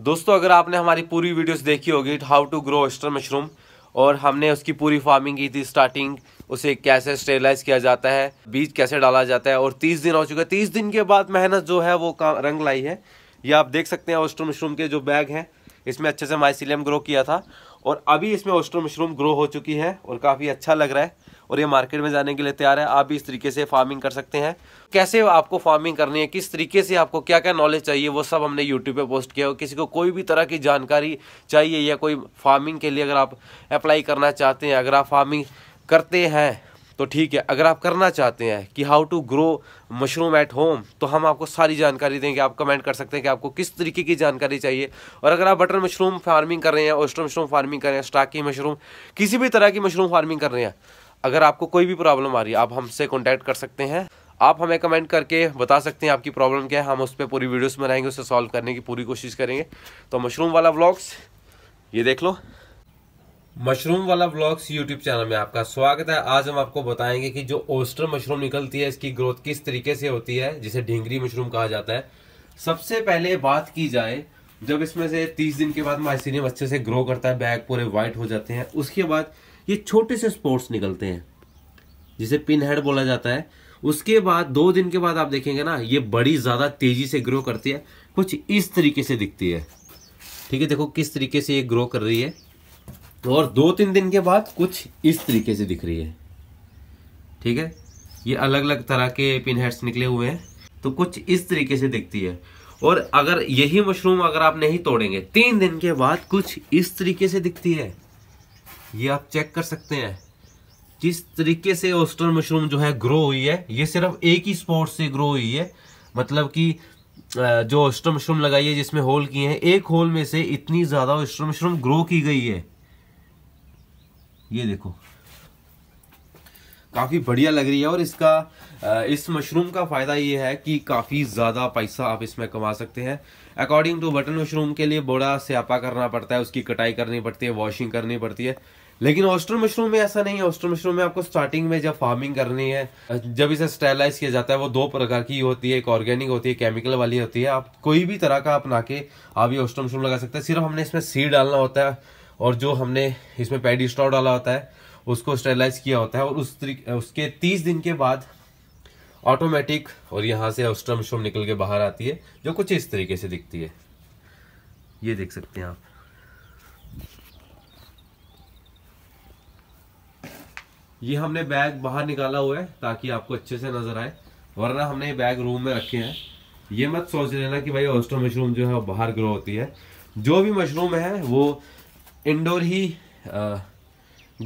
दोस्तों अगर आपने हमारी पूरी वीडियोस देखी होगी how to grow oyster mushroom और हमने उसकी पूरी फार्मिंग की थी स्टार्टिंग उसे कैसे स्टेलाइज किया जाता है बीज कैसे डाला जाता है और 30 दिन हो चुका है 30 दिन के बाद मेहनत जो है वो रंग लाई है ये आप देख सकते हैं ऑस्टर मशरूम के जो बैग हैं इसमें अच्छे से माइसिलियम ग्रो किया था और अभी इसमें ऑस्टर मशरूम ग्रो हो चुकी है और काफ़ी अच्छा लग रहा है और ये मार्केट में जाने के लिए तैयार है आप भी इस तरीके से फार्मिंग कर सकते हैं कैसे आपको फार्मिंग करनी है किस तरीके से आपको क्या क्या नॉलेज चाहिए वो सब हमने यूट्यूब पर पोस्ट किया हो किसी को कोई भी तरह की जानकारी चाहिए या कोई फार्मिंग के लिए अगर आप अप्लाई करना चाहते हैं अगर आप फार्मिंग करते हैं तो ठीक है अगर आप करना चाहते हैं कि how to grow mushroom at home तो हम आपको सारी जानकारी देंगे आप कमेंट कर सकते हैं कि आपको किस तरीके की जानकारी चाहिए और अगर आप बटर मशरूम फार्मिंग कर रहे हैं ऑस्टर मशरूम फार्मिंग कर रहे हैं स्टाकी मशरूम किसी भी तरह की मशरूम फार्मिंग कर रहे हैं अगर आपको कोई भी प्रॉब्लम आ रही है आप हमसे कॉन्टैक्ट कर सकते हैं आप हमें कमेंट करके बता सकते हैं आपकी प्रॉब्लम क्या है हम उस पर पूरी वीडियोस बनाएंगे उसे सॉल्व करने की पूरी कोशिश करेंगे तो मशरूम वाला व्लॉग्स ये देख लो मशरूम वाला व्लॉग्स यूट्यूब चैनल में आपका स्वागत है आज हम आपको बताएंगे कि जो ओस्टर मशरूम निकलती है इसकी ग्रोथ किस तरीके से होती है जिसे ढींगरी मशरूम कहा जाता है सबसे पहले बात की जाए जब इसमें से तीस दिन के बाद माइसिनियम अच्छे से ग्रो करता है बैग पूरे व्हाइट हो जाते हैं उसके बाद ये छोटे से स्पोर्ट्स निकलते हैं जिसे पिन हेड बोला जाता है उसके बाद दो दिन के बाद आप देखेंगे ना ये बड़ी ज़्यादा तेज़ी से ग्रो करती है कुछ इस तरीके से दिखती है ठीक है देखो किस तरीके से ये ग्रो कर रही है और दो तीन दिन के बाद कुछ इस तरीके से दिख रही है ठीक है ये अलग अलग तरह के पिन हेड्स निकले हुए हैं तो कुछ इस तरीके से दिखती है और अगर यही मशरूम अगर आप नहीं तोड़ेंगे तीन दिन के बाद कुछ इस तरीके से दिखती है ये आप चेक कर सकते हैं जिस तरीके से ओस्टर मशरूम जो है ग्रो हुई है ये सिर्फ एक ही स्पॉट से ग्रो हुई है मतलब कि जो ऑस्टर मशरूम लगाई है जिसमें होल किए हैं एक होल में से इतनी ज़्यादा ऑस्टर मशरूम ग्रो की गई है ये देखो काफ़ी बढ़िया लग रही है और इसका इस मशरूम का फ़ायदा ये है कि काफ़ी ज़्यादा पैसा आप इसमें कमा सकते हैं अकॉर्डिंग टू बटन मशरूम के लिए बोड़ा स्यापा करना पड़ता है उसकी कटाई करनी पड़ती है वॉशिंग करनी पड़ती है लेकिन ऑस्ट्रो मशरूम में ऐसा नहीं है ऑस्ट्रो मशरूम में आपको स्टार्टिंग में जब फार्मिंग करनी है जब इसे स्टेलाइज किया जाता है वो दो प्रकार की होती है एक ऑर्गेनिक होती है केमिकल वाली होती है आप कोई भी तरह का अपना के आप ये ऑस्ट्रो मशरूम लगा सकते हैं सिर्फ हमने इसमें सीड डालना होता है और जो हमने इसमें पैडी स्टॉ डाला होता है उसको स्टेलाइज किया होता है और उस उसके तीस दिन के बाद ऑटोमेटिक और यहाँ से ऑस्ट्रो मशरूम निकल के बाहर आती है जो कुछ इस तरीके से दिखती है ये देख सकते हैं आप ये हमने बैग बाहर निकाला हुआ है ताकि आपको अच्छे से नजर आए वरना हमने ये बैग रूम में रखे हैं ये मत सोच लेना कि भाई ऑस्टो मशरूम जो है बाहर ग्रो होती है जो भी मशरूम है वो इंडोर ही आ,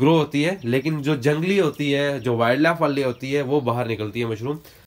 ग्रो होती है लेकिन जो जंगली होती है जो वाइल्ड लाइफ वाली होती है वो बाहर निकलती है मशरूम